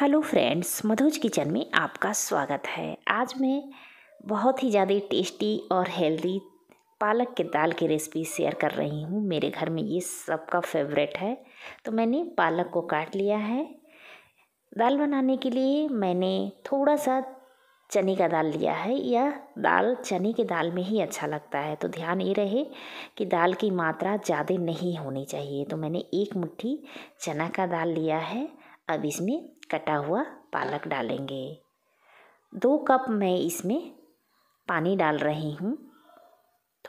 hello friends मधुज kitchen में आपका स्वागत है आज मैं बहुत ही ज़्यादा टेस्टी और हेल्दी पालक के दाल की रेसिपी शेयर कर रही हूँ मेरे घर में ये सबका फेवरेट है तो मैंने पालक को काट लिया है दाल बनाने के लिए मैंने थोड़ा सा चने का दाल लिया है या दाल चने के दाल में ही अच्छा लगता है तो ध्यान ये रहे कि दाल की मात्रा ज़्यादा नहीं होनी चाहिए तो मैंने एक मुट्ठी चना का दाल लिया है अब इसमें कटा हुआ पालक डालेंगे दो कप मैं इसमें पानी डाल रही हूँ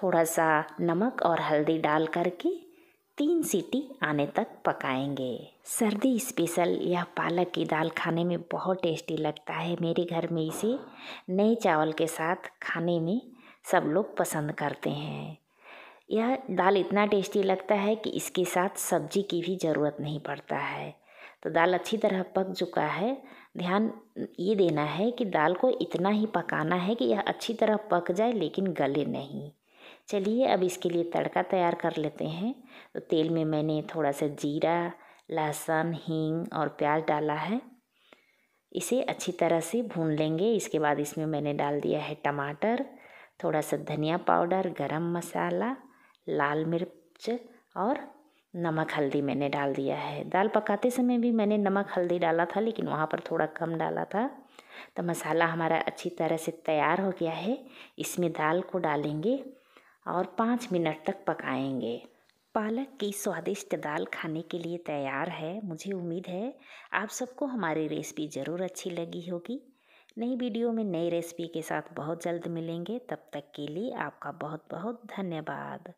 थोड़ा सा नमक और हल्दी डाल करके तीन सीटी आने तक पकाएंगे सर्दी स्पेशल यह पालक की दाल खाने में बहुत टेस्टी लगता है मेरे घर में इसे नए चावल के साथ खाने में सब लोग पसंद करते हैं यह दाल इतना टेस्टी लगता है कि इसके साथ सब्जी की भी ज़रूरत नहीं पड़ता है तो दाल अच्छी तरह पक चुका है ध्यान ये देना है कि दाल को इतना ही पकाना है कि यह अच्छी तरह पक जाए लेकिन गले नहीं चलिए अब इसके लिए तड़का तैयार कर लेते हैं तो तेल में मैंने थोड़ा सा जीरा लहसुन हींग और प्याज डाला है इसे अच्छी तरह से भून लेंगे इसके बाद इसमें मैंने डाल दिया है टमाटर थोड़ा सा धनिया पाउडर गरम मसाला लाल मिर्च और नमक हल्दी मैंने डाल दिया है दाल पकाते समय भी मैंने नमक हल्दी डाला था लेकिन वहाँ पर थोड़ा कम डाला था तो मसाला हमारा अच्छी तरह से तैयार हो गया है इसमें दाल को डालेंगे और पाँच मिनट तक पकाएंगे पालक की स्वादिष्ट दाल खाने के लिए तैयार है मुझे उम्मीद है आप सबको हमारी रेसिपी ज़रूर अच्छी लगी होगी नई वीडियो में नई रेसिपी के साथ बहुत जल्द मिलेंगे तब तक के लिए आपका बहुत बहुत धन्यवाद